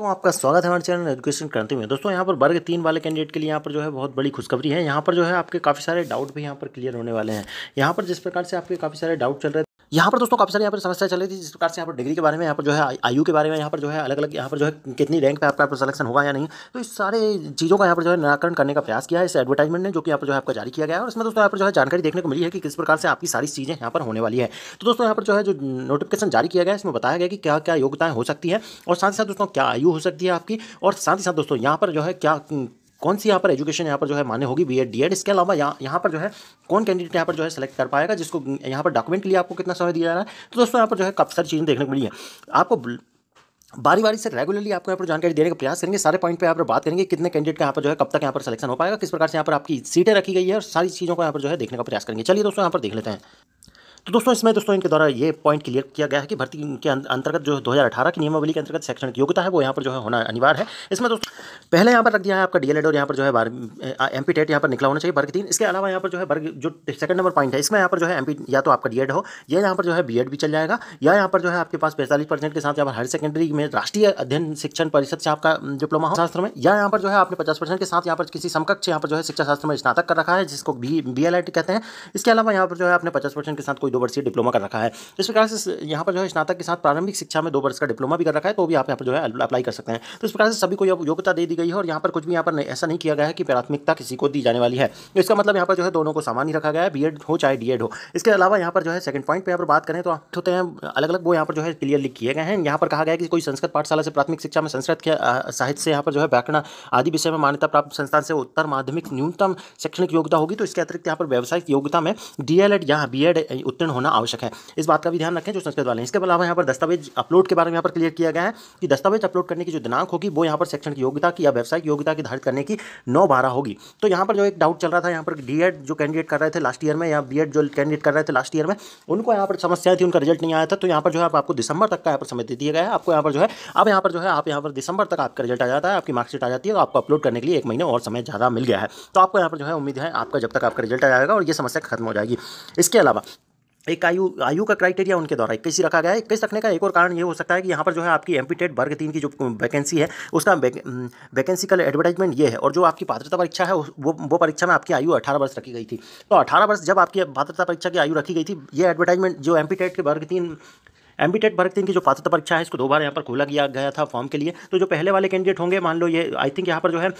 दोस्तों आपका स्वागत है हमारे चैनल एजुकेशन क्रांति में दोस्तों यहाँ पर वर्ग तीन वाले कैंडिडेट के लिए यहाँ पर जो है बहुत बड़ी खुशखबरी है यहाँ पर जो है आपके काफ़ी सारे डाउट भी यहाँ पर क्लियर होने वाले हैं यहाँ पर जिस प्रकार से आपके काफ़ी सारे डाउट चल रहे यहाँ पर दोस्तों काफ़ी सारे यहाँ पर समस्या चल रही थी जिस प्रकार से यहाँ पर डिग्री के बारे में यहाँ पर जो है आयु के बारे में यहाँ पर जो है अलग अलग यहाँ पर जो है कितनी रैंक पर आपका यहाँ पर होगा या नहीं तो इस सारे चीज़ों का यहाँ पर जो है निराकरण करने का प्रयास किया है इस एडवर्टाइजमेंट ने जो कि यहाँ पर जो है आपका जारी किया गया है और इसमें दोस्तों यहाँ पर जो है जानकारी देखने को मिली है कि किस प्रकार से आपकी सारी चीज़ें यहाँ पर होने वाली है तो दोस्तों यहाँ पर जो है जो नोटिफिकेशन जारी किया गया है इसमें बताया गया कि क्या क्या योग्यताएँ हो सकती है और साथ ही साथ दोस्तों क्या आयु हो सकती है आपकी और साथ ही साथ दोस्तों यहाँ पर जो है क्या कौन सी यहाँ पर एजुकेशन यहाँ पर जो है माने होगी बी एड डी एड इसके अलावा यहाँ यहाँ पर जो है कौन कैंडिडेट यहाँ पर जो है सेलेक्ट कर पाएगा जिसको यहाँ पर डॉक्यूमेंट के लिए आपको कितना समय दिया जा रहा है तो दोस्तों यहाँ पर जो है काफ़ी सारी चीज़ें देखने को मिली है आपको बारी बारी से रेगुलरली आपको यहाँ पर जानकारी देने का प्रयास करेंगे सारे पॉइंट पे यहाँ पर बात करेंगे कितने कैंडिडेट का यहाँ पर जो है कब तक यहाँ पर सिलेक्शन हो पाएगा किस प्रकार से यहाँ पर आपकी सीटें रखी गई है और सारी चीज़ों को यहाँ पर जो है देखने का प्रयास करेंगे चलिए दोस्तों यहाँ पर देख लेते हैं तो दोस्तों इसमें दोस्तों इनके द्वारा ये पॉइंट क्लियर किया गया है कि भर्ती के अंतर्गत जो दो की नियमावली के अंतर्गत शैक्षणिक योग्यता है वो यहाँ पर जो है होना अनिवार्य है इसमें दोस्तों पहले यहाँ पर रख दिया है आपका डीएलएड और यहाँ पर जो है एम पी टेट यहाँ पर निकला होना चाहिए वर्ग तीन इसके अलावा यहाँ पर जो है वर्ग जो सेकंड नंबर पॉइंट है इसमें यहाँ पर जो है एम या तो आपका डीएड हो या यहाँ पर जो है एड भी चल जाएगा या यहाँ पर जो है आपके पास पैंतालीस परसेंट के साथ यहाँ पर हायर सेकेंडरी में राष्ट्रीय अध्ययन शिक्षण परिषद से आपका डिप्लोमा हो शास्त्र में या यहाँ पर जो है आपने पचास परसेंट के साथ यहाँ पर किसी समकक्ष यहाँ पर जो है शिक्षा शास्त्र में स्नातक कर रखा है जिसको बी बी कहते हैं इसके अलावा यहाँ पर जो है आपने पचास परसेंट के साथ कोई कोई दो वर्षीय डिप्लोमा कर रखा है इस प्रकार से यहाँ पर जो है स्नातक के साथ प्रारंभिक शिक्षा में दो वर्ष का डिप्लोमा भी कर रखा है तो भी आप यहाँ पर जो है अप्लाई कर सकते हैं तो इस प्रकार से सभी को योग्यता दे दी गई है और यहाँ पर कुछ भी यहाँ पर ऐसा नहीं किया गया है कि प्राथमिकता किसी को दी जाने वाली है इसका मतलब यहाँ पर जो है दोनों को सामान ही रखा गया है बी हो चाहे डी हो इसके अलावा यहाँ पर जो है सेकंड पॉइंट पर यहाँ पर बात करें तो होते हैं अलग अलग वो यहाँ पर जो है क्लियरली किए गए हैं यहाँ पर कहा गया कि कोई संस्कृत पाठशाला से प्राथमिक शिक्षा में संस्कृत के साहित्य से यहाँ पर जो है व्याकरण आदि विषय में मान्यता प्राप्त संस्थान से उत्तर माध्यमिक न्यूनतम शैक्षणिक योग्यता होगी तो इसके अतिरिक्त यहाँ पर व्यावसायिक योग्यता में डी एल एड यहाँ बी एड उत्तीर्ण होना आवश्यक है इस बात का भी ध्यान रखें जो संस्कृत वाले इसके अलावा यहाँ पर दस्तावेज अपलोड के बारे में यहाँ पर क्लियर किया गया है कि दस्तावेज अपलोड करने की जो दिनांक होगी वो यहाँ पर सेक्शन की योग्यता की या व्यावसायिक योग्यता की धारित करने की नौ बारह होगी तो यहाँ पर जो एक डाउट चल रहा था यहाँ पर डी जो कैंडिडेट कर रहे थे लास्ट ईयर में या बी जो कैंडिडेट कर रहे थे लास्ट ईयर में उनको यहाँ पर समस्याएं थी उनका रिजल्ट नहीं आया था तो यहाँ पर जो है आपको दिसंबर तक का यहाँ पर समय दे दिया गया है आपको यहाँ पर जो है अब यहाँ पर जो है आप यहाँ पर दिसंबर तक आपका रिजल्ट आ जाता है आपकी मार्कशीट आ जाती है आपको अपलोड करने के लिए एक महीने और समय ज़्यादा मिल गया है तो आपको यहाँ पर जो है उम्मीद है आपका जब तक आपका रिजल्ट आ जाएगा और ये समस्या खत्म हो जाएगी इसके अलावा एक आयु आयु का क्राइटेरिया उनके द्वारा इक्कीस रखा गया है इक्कीस रखने का एक और कारण ये हो सकता है कि यहाँ पर जो है आपकी एम्पीटेड वर्ग तीन की जो वैकेंसी है उसका वैकेंसी का एडवर्टाइजमेंट ये है और जो आपकी पात्रता परीक्षा है वो वो परीक्षा में आपकी आयु अठारह वर्ष रखी गई थी तो अठारह वर्ष जब आपकी पात्रता परीक्षा की आयु रखी गई थी ये एडवर्टाइजमेंट जो एम्पीटेड के वर्ग तीन एमबीटेड भरत तीन की जो पात्रता परीक्षा है इसको दो बार यहाँ पर खोला गया गया था फॉर्म के लिए तो जो पहले वाले कैंडिडेट होंगे मान लो ये आई थिंक यहाँ पर जो है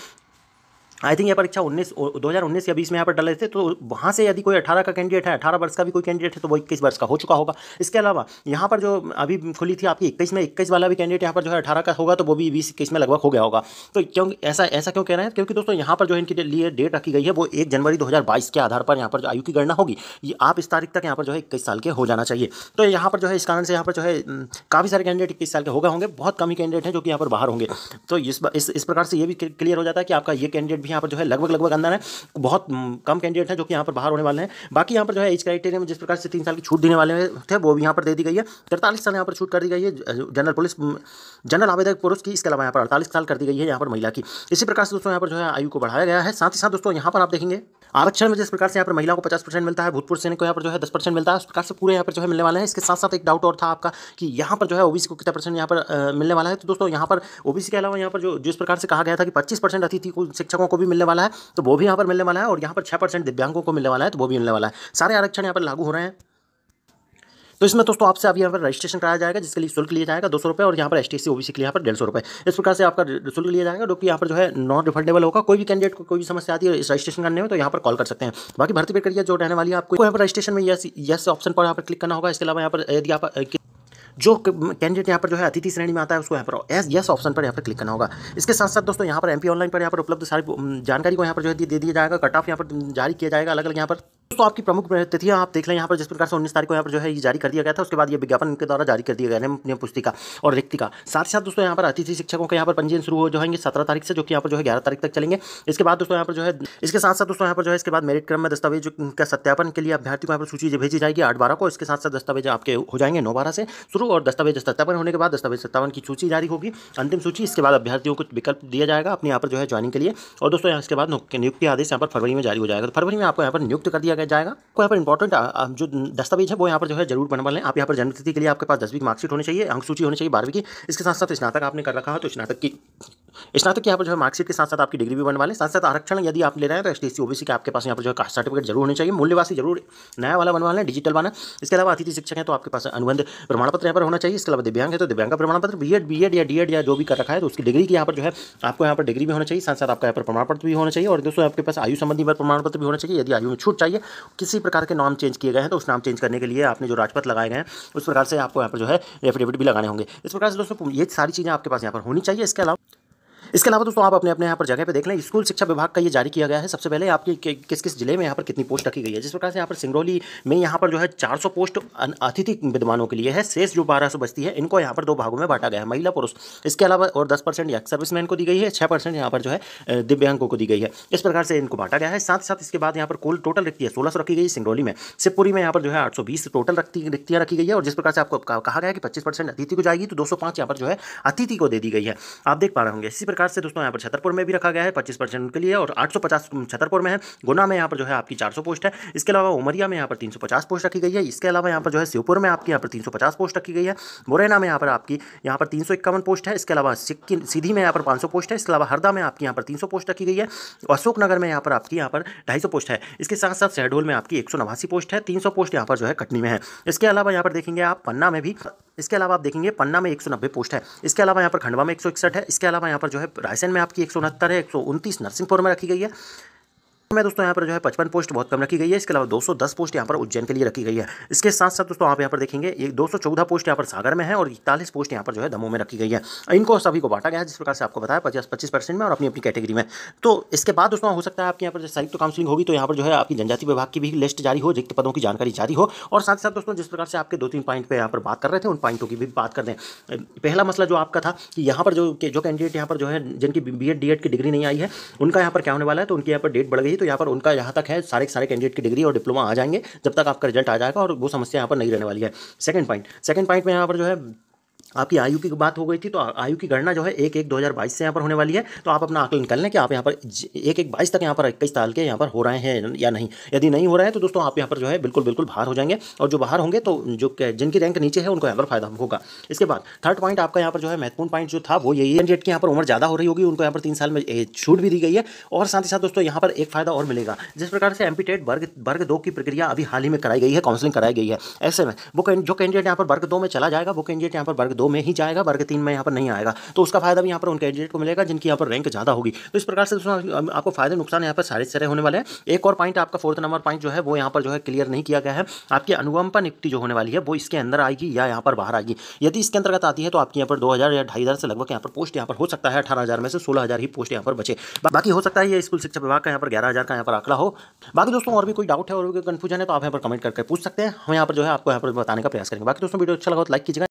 आई थिंक यहाँ पर इच्छा उन्नीस दो हज़ार उन्नीस या बीस में यहाँ पर डले थे तो वहाँ से यदि कोई अठारह का कैंडिडेट है अठारह वर्ष का भी कोई कैंडिडेट है तो वो इक्कीस वर्ष का हो चुका होगा इसके अलावा यहाँ पर जो अभी खुली थी आपकी इक्कीस में इक्कीस वाला भी कैंडिडेट यहाँ पर जो है अठारह का होगा तो वो भी बीस इक्कीस में लगभग हो गया होगा तो क्यों ऐसा ऐसा क्यों कह रहे हैं क्योंकि दोस्तों यहाँ पर जो इनके लिए डेट रखी गई है वो एक जनवरी दो के आधार पर यहाँ पर आयु की गणना होगी ये आप इस तारीख तक यहाँ पर जो है इक्कीस साल के हो जाना चाहिए तो यहाँ पर जो है इस कारण से यहाँ पर जो है काफ़ी सारे कैंडिडेट इक्कीस साल के हो गए होंगे बहुत कम ही कैंडिडेट हैं जो कि यहाँ पर बाहर होंगे तो इस इस प्रकार से ये भी क्लियर हो जाता है कि आपका ये कैंडिडेट भी भी यहाँ पर जो है लगभग लगभग अंदर है बहुत कम कैंडिडेट है जो कि यहाँ पर बाहर होने वाले हैं बाकी यहाँ पर जो है एज क्राइटेरिया में जिस प्रकार से तीन साल की छूट देने वाले थे वो भी यहाँ पर दे दी गई है तिरतालीस साल यहाँ पर छूट कर दी गई है जनरल पुलिस जनरल आवेदक पुरुष की इसके अलावा यहाँ पर अड़तालीस साल कर दी गई है यहाँ पर महिला की इसी प्रकार से दोस्तों यहाँ पर जो है आयु को बढ़ाया गया है साथ ही साथ दोस्तों यहाँ पर आप देखेंगे आरक्षण में जिस प्रकार से यहाँ पर महिला को पचास परसेंट मिलता है भूतपूर्व सैनिक को यहाँ पर जो है दस परसेंट मिलता है उस प्रकार से पूरे यहाँ पर जो है मिलने वाले हैं इसके साथ साथ एक डाउट और था आपका कि यहाँ पर जो है ओबीसी को कितना परसेंट यहाँ पर मिलने वाला है तो दोस्तों यहाँ पर ओबीसी के अलावा यहाँ पर जो जिस प्रकार से कहा गया था कि पच्चीस परसेंट अतिथि शिक्षकों को भी मिलने वाला है तो वो भी यहाँ पर मिलने वाला है और यहाँ पर छः परसेंट दिव्यांगों को मिलने वाला है तो वो भी मिलने वाला है सारे आरक्षण यहाँ पर लागू हो रहे हैं तो इसमें दोस्तों आपसे अभी यहाँ पर रजिस्ट्रेशन कराया जाएगा जिसके लिए शुल्क लिया जाएगा दो सौ रुपये और यहाँ पर एस टी सी ओबीसी के लिए यहाँ पर डेढ़ सौ रुपये इस प्रकार से आपका शुल्क लिया जाएगा जो कि यहाँ पर जो है नॉन रिफंडेबल होगा कोई भी कैंडिडेट को कोई भी समस्या आती है इस रजिस्ट्रेशन करने में तो यहाँ पर कॉल कर सकते हैं बाकी भर्ती प्रक्रिया जो रहने वाली है आपको यहाँ पर रजिस्ट्रेशन में यस यस ऑप्शन पर यहाँ पर क्लिक करना होगा इसके अलावा यहाँ पर यदि आप जो कैंडिडेट यहाँ पर जो है अतिथि श्रेणी में आता है उसको यहाँ पर एस यस ऑप्शन पर यहाँ पर क्लिक करना होगा इसके साथ साथ दोस्तों यहाँ पर एमपी ऑनलाइन पर यहाँ पर उपलब्ध सारी जानकारी को यहाँ पर जो है दे दिया जाएगा कट ऑफ यहाँ पर जारी किया जाएगा अलग अलग यहाँ पर दोस्तों आपकी प्रमुख तिथियां आप देख लें यहाँ पर जिस प्रकार से उन्नीस तारीख को यहाँ पर जो है ये जारी कर दिया गया था उसके बाद ये विज्ञापन इनके द्वारा जारी कर दिया गया है पुस्तिका और रिक्तिका साथ ही साथ दोस्तों यहाँ पर अतिथि शिक्षकों के यहाँ पर पंजीयन शुरू हो जाएंगे सत्रह तारीख से जो कि यहाँ पर जो है ग्यारह तारीख तक चलेंगे इसके बाद दोस्तों यहाँ पर जो है इसके साथ साथ दोस्तों यहाँ पर जो है इसके बाद मेरिट क्रम में दस्तावेज का सत्यापन के लिए अभ्यर्थी को यहाँ पर सूची भेजी जाएगी आठ बारह को इसके साथ साथ दस्तावेज आपके हो जाएंगे नौ बारह से शुरू और दस्तावेज सत्यापन होने के बाद दस्तावेज सत्तावन की सूची जारी होगी अंतिम सूची इसके बाद अभ्यर्थियों को विकल्प दिया जाएगा अपने यहाँ पर जो है ज्वाइनिंग के लिए और दोस्तों यहाँ इसके बाद नियुक्ति आदेश यहाँ पर फरवरी में जारी हो जाएगा फरवरी में आपको यहाँ पर नियुक्त कर दिया गया जाएगा को यहाँ पर इंपॉर्टेंट जो दस्तावेज है वो यहाँ पर जो है जरूर बनवा लें आप यहाँ पर जन्म तिथि के लिए आपके पास दसवीं मार्कशीट होनी चाहिए अंक सूची होनी चाहिए बारहवीं की इसके साथ साथ स्नातक आपने कर रखा है तो स्नातक की स्नातक यहाँ पर जो है मार्कशीट के साथ साथ आपकी डिग्री भी बनवा लें साथ साथ आरक्षण यदि आप ले रहे हैं तो एस टी सी के आपके पास यहाँ पर जो है कास्ट सर्टिफिकेट जरूर होनी चाहिए मूल्यवासी जरूर नया वाला बनवा लें डिजिटल वाला इसके अलावा अतिथि शिक्षक है तो आपके पास अनुबंध प्रमाण पत्र यहाँ पर होना चाहिए इसके अलावा दिव्यांग है तो दिव्यांग का प्रमाण पत्र बी एड बी एड या डी एड या जो भी कर रखा है तो उसकी डिग्री की यहाँ पर जो है आपको यहाँ पर डिग्री भी होना चाहिए साथ साथ आपका यहाँ पर प्रमाण पत्र भी होना चाहिए और दोस्तों आपके पास आयु संबंधी प्रमाण पत्र भी होना चाहिए यदि आयु में छूट चाहिए किसी प्रकार के नाम चेंज किए गए हैं तो उस नाम चेंज करने के लिए आपने जो राजपथ लगाए गए हैं उस प्रकार से आपको यहाँ पर जो है एफिडेविट भी लगाने होंगे इस प्रकार से दोस्तों ये सारी चीज़ें आपके पास यहाँ पर होनी चाहिए इसके अलावा इसके अलावा दोस्तों आप अपने अपने यहाँ पर जगह पर देख लें स्कूल शिक्षा विभाग का ये जारी किया गया है सबसे पहले आपके किस किस जिले में यहाँ पर कितनी पोस्ट रखी गई है जिस प्रकार से यहाँ पर सिंगरौली में यहाँ पर जो है 400 पोस्ट अतिथि विद्वानों के लिए है शेष जो बारह बस्ती है इनको यहाँ पर दो भागों में बांटा गया है महिला पुरुष इसके अलावा और दस परसेंट सर्विसमैन को दी गई है छः परसेंट यहाँ पर जो है दिव्यांगों को दी गई है इस प्रकार से इनको बांटा गया है साथ साथ इसके बाद यहाँ पर कुल टोटल रिक्ति है सोलह रखी गई सिंगरौली में शिवपुरी में यहाँ पर जो है आठ टोटल रिक्तियाँ रखी गई है और जिस प्रकार से आपको कहा गया कि पच्चीस अतिथि को जाएगी तो दो यहाँ पर जो है अतिथि को दे दी गई है आप देख पा रहे होंगे इसी प्रकार प्रकार से दोस्तों यहाँ पर छतरपुर में भी रखा गया है पच्चीस परसेंट उनके लिए और आठ छतरपुर में है गुना में यहाँ पर जो है आपकी चार पोस्ट है इसके अलावा उमरिया में यहाँ पर तीन पोस्ट रखी गई है इसके अलावा यहाँ पर जो है श्योपुर में आपकी यहाँ पर तीन पोस्ट रखी गई है मुरैना में यहाँ पर आपकी यहाँ पर तीन पोस्ट है इसके अलावा सीधी में यहाँ पर पाँच पोस्ट है इसके अलावा हरदा में आपकी यहाँ पर तीन पोस्ट रखी गई है अशोकनगर में यहाँ पर आपकी यहाँ पर ढाई पोस्ट है इसके साथ साथ शहडोल में आपकी एक पोस्ट है तीन पोस्ट यहाँ पर जो है कटनी में है इसके अलावा यहाँ पर देखेंगे आप पन्ना में भी इसके अलावा आप देखेंगे पन्ना में एक पोस्ट है इसके अलावा यहाँ पर खंडवा में एक है इसके अलावा यहाँ पर जो है रायसेन में आपकी एक है एक नरसिंहपुर में रखी गई है मैं दोस्तों यहाँ पर जो है पचपन पोस्ट बहुत कम रखी गई है इसके अलावा 210 पोस्ट यहाँ पर उज्जैन के लिए रखी गई है इसके साथ साथ दोस्तों आप यहाँ पर देखेंगे ये 214 पोस्ट यहाँ पर सागर में है और इकतालीस पोस्ट यहाँ पर जो है दमोह में रखी गई है इनको सभी को बांटा गया है जिस प्रकार से आपको बताया पचास पच्चीस परसेंट में और अपनी अपनी कैटेगरी में तो इसके बाद दोस्तों हो सकता है आपके यहाँ पर संयुक्त काउंसिलिंग होगी तो यहाँ पर जो है आपकी जनजाति विभाग की भी लिस्ट जारी हो रिक्त पदों की जानकारी जारी हो और साथ साथ दोस्तों जिस प्रकार से आपके दो तीन पॉइंट पर यहाँ पर बात कर रहे थे उन पॉइंटों की भी बात कर दें पहला मसला जो आपका था कि यहाँ पर जो जो कैंडिडेट यहाँ पर जो है जिनकी बी एड की डिग्री नहीं आई है उनका यहाँ पर क्या होने वाला है तो उनकी यहाँ पर डेट बढ़ गई तो यहाँ पर उनका यहाँ तक है सारे सारे कैंडिडेट की डिग्री और डिप्लोमा आ जाएंगे जब तक आपका रिजल्ट आ जाएगा और वो समस्या यहाँ पर नहीं रहने वाली है सेकंड पॉइंट सेकंड पॉइंट में यहाँ पर जो है आपकी आयु की बात हो गई थी तो आयु की गणना जो है एक एक दो हज़ार बाईस से यहाँ पर होने वाली है तो आप अपना आकलन कर लें कि आप यहाँ पर एक एक बाईस तक यहाँ पर इक्कीस साल के यहाँ पर हो रहे हैं या नहीं यदि नहीं हो रहा है तो दोस्तों आप यहाँ पर जो है बिल्कुल बिल्कुल बाहर हो जाएंगे और जो बाहर होंगे तो जो जिनकी रैंक नीचे है उनको यहाँ पर फायदा होगा इसके बाद थर्ड पॉइंट आपका यहाँ पर जो है महत्वपूर्ण पॉइंट जो था वो यही है की यहाँ पर उम्र ज़्यादा हो रही होगी उनको यहाँ पर तीन साल में छूट भी दी गई है और साथ ही साथ दोस्तों यहाँ पर एक फायदा और मिलेगा जिस प्रकार से एम्पीटेड वर्ग वर्ग दो की प्रक्रिया अभी हाल ही में कराई गई है काउंसलिंग कराई गई है ऐसे में वो जो कैंडिडेट यहाँ पर वर्ग दो में चला जाएगा वो कैंडिडेट यहाँ पर वर्ग दो में ही जाएगा वर्ग तीन में यहाँ पर नहीं आएगा तो उसका फायदा भी यहाँ पर उन कैंडिडेट को मिलेगा जिनकी यहाँ पर रैंक ज़्यादा होगी तो इस प्रकार से आपको फायदे नुकसान यहाँ पर सारे सारे होने वाले हैं एक और पॉइंट आपका फोर्थ नंबर पॉइंट जो है वो यहाँ पर जो है क्लियर नहीं किया गया है आपकी अनुगमपा नियुक्ति जो होने वाली है वो इसके अंदर आएगी या यहाँ पर बाहर आएगी यदि इसके अंतर्गत आती है तो आपकी यहाँ पर दो या ढाई से लगभग यहाँ पर पोस्ट यहाँ पर हो सकता है अठारह में से सोलह ही पोस्ट यहाँ पर बचे बाकी हो सकता है ये स्कूल शिक्षा विभाग का यहाँ पर ग्यारह का यहाँ पर आंकड़ा हो बाकी दोस्तों और भी कोई डाउट है और भी कन्फ्यूजन है तो आप यहाँ पर कमेंट करके पूछ सकते हैं हम यहाँ पर जो है आपको यहाँ पर बताने का प्रयास करेंगे बाकी दोस्तों वीडियो अच्छा लगा तो लाइक कीजिएगा